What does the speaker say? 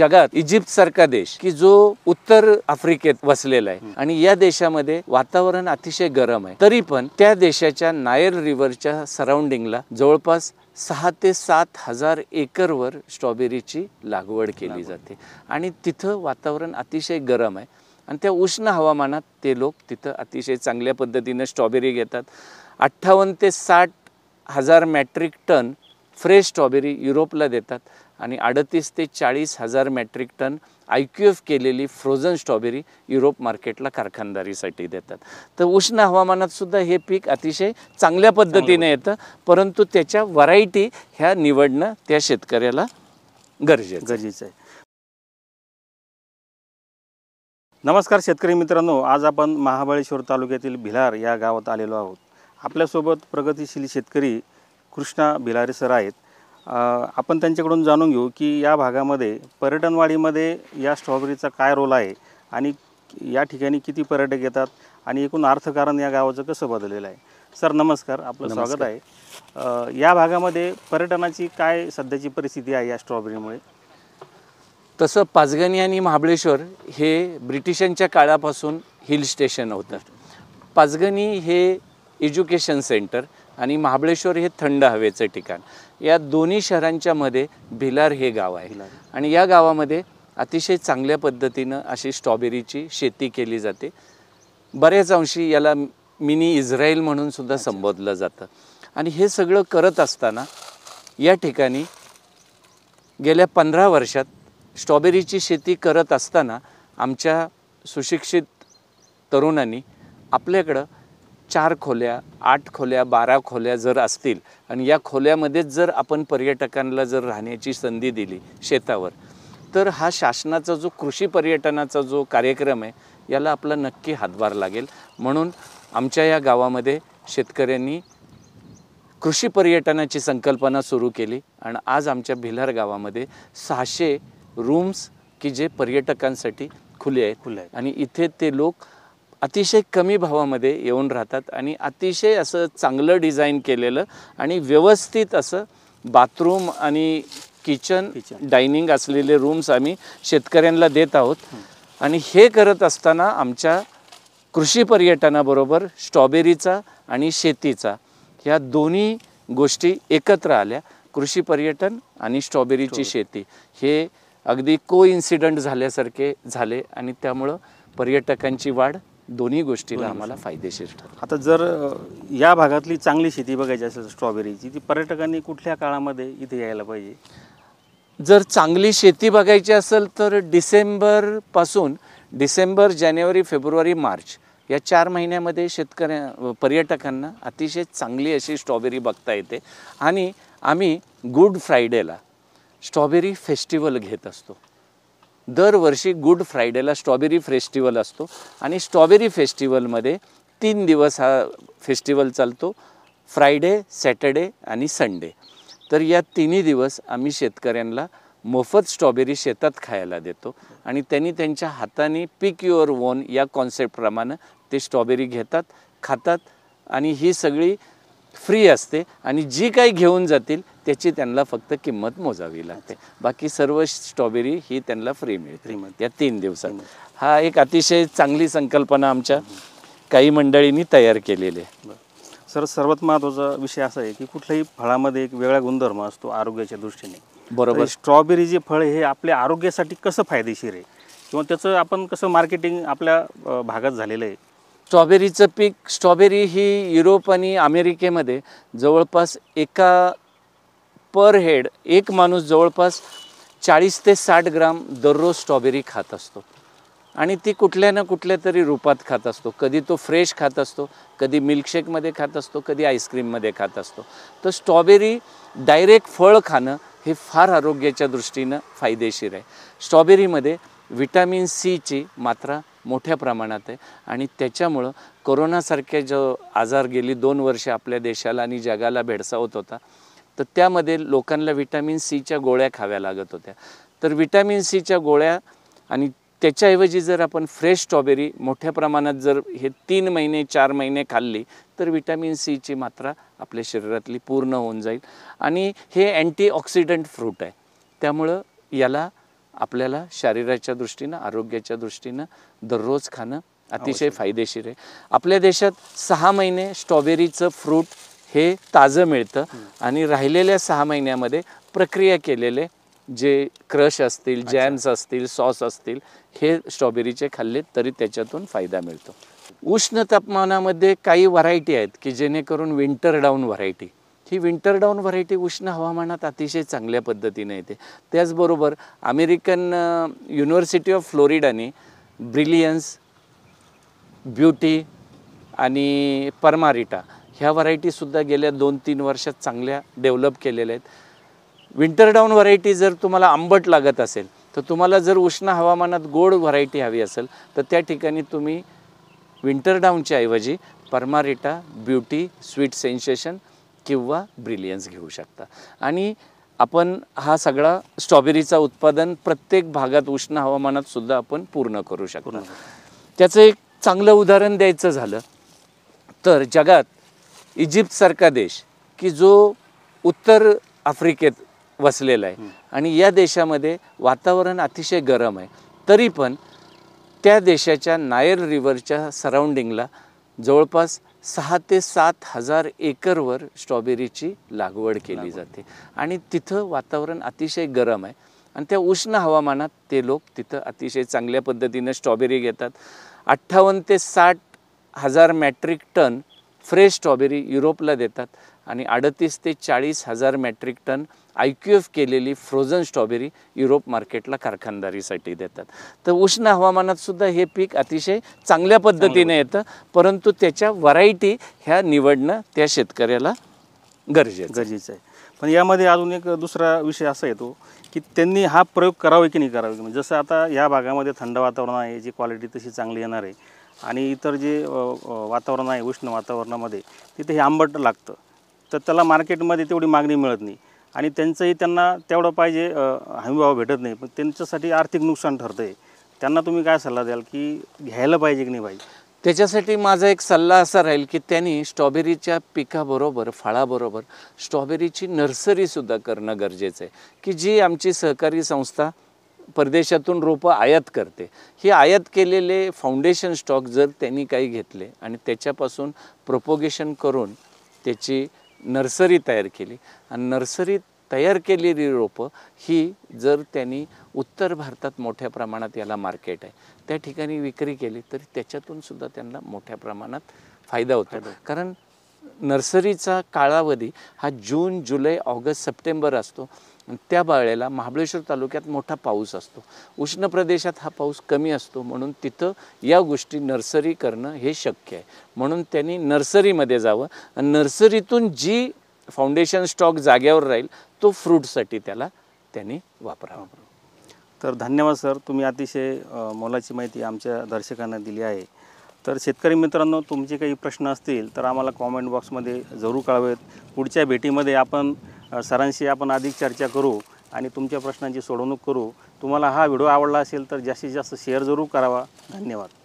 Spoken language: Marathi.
जगात इजिप्त सारखा देश की जो उत्तर आफ्रिकेत वसलेला आहे आणि या देशामध्ये वातावरण अतिशय गरम आहे तरी पण त्या देशाच्या नायर रिव्हरच्या सराउंडिंगला जवळपास सहा ते सात हजार एकरवर स्ट्रॉबेरीची लागवड केली जाते आणि तिथं वातावरण अतिशय गरम आहे आणि त्या उष्ण हवामानात ते लोक तिथं अतिशय चांगल्या पद्धतीनं स्ट्रॉबेरी घेतात अठ्ठावन्न ते साठ हजार मॅट्रिक टन फ्रेश स्ट्रॉबेरी युरोपला देतात आणि अडतीस ते चाळीस हजार metric ton I Q F केलेली फ्रोझन स्ट्रॉबेरी युरोप मार्केटला कारखानदारीसाठी देतात तर उष्ण हवामानात सुद्धा हे पीक अतिशय चांगल्या पद्धतीने येतं परंतु त्याच्या व्हरायटी ह्या निवडणं त्या शेतकऱ्याला गरजे गरजेचं आहे नमस्कार शेतकरी मित्रांनो आज आपण महाबळेश्वर तालुक्यातील भिलार या गावात आलेलो आहोत आपल्यासोबत प्रगतिशील शेतकरी कृष्णा भिलारे सर आहेत आपण त्यांच्याकडून जाणून घेऊ की या भागामध्ये पर्यटनवाडीमध्ये या स्ट्रॉबेरीचा काय रोल आहे आणि या ठिकाणी किती पर्यटक येतात आणि एकूण अर्थकारण या गावाचं कसं बदललेलं आहे सर नमस्कार आपलं स्वागत आहे या भागामध्ये पर्यटनाची काय सध्याची परिस्थिती आहे या स्ट्रॉबेरीमुळे तसं पाचगणी आणि महाबळेश्वर हे ब्रिटिशांच्या काळापासून हिल स्टेशन होतं पाचगणी हे एज्युकेशन सेंटर आणि महाबळेश्वर हे थंड हवेचं ठिकाण या दोन्ही शहरांच्या मध्ये भिलार हे गाव आहे आणि या गावामध्ये अतिशय चांगल्या पद्धतीनं अशी स्ट्रॉबेरीची शेती केली जाते बऱ्याच अंशी याला मिनी इस्रायल म्हणून सुद्धा संबोधलं जातं आणि हे सगळं करत असताना या ठिकाणी गेल्या पंधरा वर्षात स्ट्रॉबेरीची शेती करत असताना आमच्या सुशिक्षित तरुणांनी आपल्याकडं चार खोल्या आठ खोल्या बारा खोल्या जर असतील आणि या खोल्यामध्येच जर आपण पर्यटकांना जर राहण्याची संधी दिली शेतावर तर हा शासनाचा जो कृषी पर्यटनाचा जो कार्यक्रम आहे याला आपला नक्की हातभार लागेल म्हणून आमच्या या गावामध्ये शेतकऱ्यांनी कृषी पर्यटनाची संकल्पना सुरू केली आणि आज आमच्या भिलार गावामध्ये सहाशे रूम्स की जे पर्यटकांसाठी खुले आहेत खुले आहेत आणि इथे ते लोक अतिशय कमी भावामध्ये येऊन राहतात आणि अतिशय असं चांगलं डिझाईन केलेलं आणि व्यवस्थित असं बाथरूम आणि किचन डायनिंग असलेले रूम्स आम्ही शेतकऱ्यांना देत आहोत आणि हे करत असताना आमच्या कृषी पर्यटनाबरोबर स्ट्रॉबेरीचा आणि शेतीचा ह्या दोन्ही गोष्टी एकत्र आल्या कृषी पर्यटन आणि स्ट्रॉबेरीची शेती हे अगदी को इन्सिडंट झाल्यासारखे झाले आणि त्यामुळं पर्यटकांची वाढ दोन्ही गोष्टीला आम्हाला फायदेशीर ठरतो आता जर या भागातली चांगली शेती बघायची असेल स्ट्रॉबेरीची ती पर्यटकांनी कुठल्या काळामध्ये इथे यायला पाहिजे जर चांगली शेती बघायची असेल तर डिसेंबरपासून डिसेंबर जानेवारी फेब्रुवारी मार्च या चार महिन्यामध्ये शेतकऱ्या पर्यटकांना अतिशय चांगली अशी स्ट्रॉबेरी बघता येते आणि आम्ही गुड फ्रायडेला स्ट्रॉबेरी फेस्टिवल घेत असतो दरवर्षी गुड फ्रायडेला स्ट्रॉबेरी फेस्टिवल असतो आणि स्ट्रॉबेरी फेस्टिवलमध्ये तीन दिवस हा फेस्टिवल चालतो फ्रायडे सॅटर्डे आणि संडे तर या तिन्ही दिवस आम्ही शेतकऱ्यांना मोफत स्ट्रॉबेरी शेतात खायला देतो आणि त्यांनी त्यांच्या हाताने पिक युअर ओन या कॉन्सेप्टप्रमाणे ते स्ट्रॉबेरी घेतात खातात आणि ही सगळी फ्री असते आणि जी काही घेऊन जातील त्याची त्यांना फक्त किंमत मोजावी लागते बाकी सर्व स्ट्रॉबेरी ही त्यांना फ्री मिळते या तीन दिवसात हा एक अतिशय चांगली संकल्पना आमच्या काही मंडळींनी तयार केलेली आहे सर सर्वात महत्त्वाचा विषय असा आहे की कुठल्याही फळामध्ये एक वेगळा गुणधर्म असतो आरोग्याच्या दृष्टीने बरोबर स्ट्रॉबेरी जे फळ हे आपल्या आरोग्यासाठी कसं फायदेशीर आहे किंवा त्याचं आपण कसं मार्केटिंग आपल्या भागात झालेलं आहे स्ट्रॉबेरीचं पीक स्ट्रॉबेरी ही युरोप आणि अमेरिकेमध्ये जवळपास एका पर हेड एक माणूस जवळपास चाळीस ते साठ ग्राम दररोज स्ट्रॉबेरी खात असतो आणि ती कुठल्या ना कुठल्या तरी रूपात खात असतो कधी तो फ्रेश खात असतो कधी मिल्कशेकमध्ये खात असतो कधी आईस्क्रीममध्ये खात असतो तर स्ट्रॉबेरी डायरेक्ट फळ खाणं हे फार आरोग्याच्या दृष्टीनं फायदेशीर आहे स्ट्रॉबेरीमध्ये विटॅमिन सीची मात्रा मोठ्या प्रमाणात आहे आणि त्याच्यामुळं करोनासारखे जो आजार गेली दोन वर्षे आपल्या देशाला आणि जगाला भेडसावत होता तर त्यामध्ये लोकांना विटॅमिन सीच्या गोळ्या खाव्या लागत होत्या तर विटॅमिन सीच्या गोळ्या आणि त्याच्याऐवजी जर आपण फ्रेश स्ट्रॉबेरी मोठ्या प्रमाणात जर हे तीन महिने चार महिने खाल्ली तर विटॅमिन सीची मात्रा आपल्या शरीरातली पूर्ण होऊन जाईल आणि हे अँटीऑक्सिडंट फ्रूट आहे त्यामुळं याला आपल्याला शरीराच्या दृष्टीनं आरोग्याच्या दृष्टीनं दररोज खाणं अतिशय फायदेशीर आहे आपल्या देशात सहा महिने स्ट्रॉबेरीचं फ्रूट हे ताजं मिळतं आणि राहिलेल्या सहा महिन्यामध्ये प्रक्रिया केलेले जे क्रश असतील जॅम्स असतील सॉस असतील हे स्ट्रॉबेरीचे खाल्ले तरी त्याच्यातून फायदा मिळतो उष्ण तापमानामध्ये काही व्हरायटी आहेत की जेणेकरून विंटर डाऊन व्हरायटी ही विंटर डाऊन व्हरायटी उष्ण हवामानात अतिशय चांगल्या पद्धतीने येते त्याचबरोबर अमेरिकन युनिव्हर्सिटी ऑफ फ्लोरिडाने ब्रिलियन्स ब्युटी आणि परमारिटा ह्या व्हरायटीसुद्धा गेल्या दोन तीन वर्षात चांगल्या डेव्हलप केलेल्या आहेत विंटर डाऊन व्हरायटी जर तुम्हाला आंबट लागत असेल तर तुम्हाला जर उष्ण हवामानात गोड व्हरायटी हवी असेल तर त्या ठिकाणी तुम्ही विंटर डाऊनच्या ऐवजी परमारिटा ब्युटी स्वीट सेन्सेशन किंवा ब्रिलियन्स घेऊ शकता आणि आपण हा सगळा स्ट्रॉबेरीचा उत्पादन प्रत्येक भागात उष्ण हवामानात सुद्धा आपण पूर्ण करू शकतो त्याचं एक चांगलं उदाहरण द्यायचं झालं तर जगात इजिप्तसारखा देश की जो उत्तर आफ्रिकेत वसलेला आहे आणि या देशामध्ये वातावरण अतिशय गरम आहे तरी पण त्या देशाच्या नायर रिव्हरच्या सराउंडिंगला जवळपास सहा ते सात हजार एकरवर स्ट्रॉबेरीची लागवड केली जाते आणि तिथं वातावरण अतिशय गरम आहे आणि त्या उष्ण हवामानात ते लोक तिथं अतिशय चांगल्या पद्धतीनं स्ट्रॉबेरी घेतात अठ्ठावन्न ते साठ हजार मॅट्रिक टन फ्रेश स्ट्रॉबेरी युरोपला देतात आणि अडतीस ते चाळीस हजार metric ton I Q F केलेली फ्रोझन स्ट्रॉबेरी युरोप मार्केटला कारखानदारीसाठी देतात तर उष्ण हवामानात सुद्धा हे पीक अतिशय चांगल्या पद्धतीने येतं परंतु त्याच्या व्हरायटी ह्या निवडणं त्या शेतकऱ्याला गरजे गरजेचं आहे पण यामध्ये अजून एक दुसरा विषय असा येतो की त्यांनी हा प्रयोग करावा की नाही करावा की म्हणजे जसं आता या भागामध्ये थंड वातावरण आहे जी क्वालिटी तशी चांगली येणार आहे आणि इतर जे वातावरण आहे उष्ण वातावरणामध्ये तिथे हे आंबट लागतं तर त्याला मार्केटमध्ये तेवढी मागणी मिळत नाही आणि त्यांचंही त्यांना तेवढं पाहिजे हमीभाव भेटत नाही पण त्यांच्यासाठी आर्थिक नुकसान ठरतं आहे त्यांना तुम्ही काय सल्ला द्याल की घ्यायला पाहिजे की नाही पाहिजे त्याच्यासाठी माझा एक सल्ला असा राहील की त्यांनी स्ट्रॉबेरीच्या पिकाबरोबर फळाबरोबर स्ट्रॉबेरीची नर्सरीसुद्धा करणं गरजेचं आहे की जी आमची सहकारी संस्था परदेशातून रोपं आयात करते हे आयात केलेले फाउंडेशन स्टॉक जर त्यांनी काही घेतले आणि त्याच्यापासून प्रोपोगेशन करून त्याची नर्सरी तयार केली आणि नर्सरी तयार केलेली रोपं ही जर त्यांनी उत्तर भारतात मोठ्या प्रमाणात याला मार्केट आहे त्या ठिकाणी विक्री केली तरी त्याच्यातून सुद्धा त्यांना मोठ्या प्रमाणात फायदा होतो कारण नर्सरीचा कालावधी हा जून जुलै ऑगस्ट सप्टेंबर असतो त्या बाळेला महाबळेश्वर तालुक्यात मोठा पाऊस असतो उष्ण प्रदेशात हा पाऊस कमी असतो म्हणून तिथं या गोष्टी नर्सरी करणं हे शक्य आहे म्हणून त्यांनी नर्सरीमध्ये जावं आणि नर्सरीतून जी फाउंडेशन स्टॉक जाग्यावर राहील तो फ्रूटसाठी त्याला त्यांनी वापरावा तर धन्यवाद सर तुम्ही अतिशय मोलाची माहिती आमच्या दर्शकांना दिली आहे तर शेतकरी मित्रांनो तुमचे काही प्रश्न असतील तर आम्हाला कॉमेंट बॉक्समध्ये जरूर कळवेत पुढच्या भेटीमध्ये आपण सरांशी आपण अधिक चर्चा करू आणि तुमच्या प्रश्नांची सोडवणूक करू तुम्हाला हा व्हिडिओ आवडला असेल तर जास्तीत जास्त शेअर जरूर करावा धन्यवाद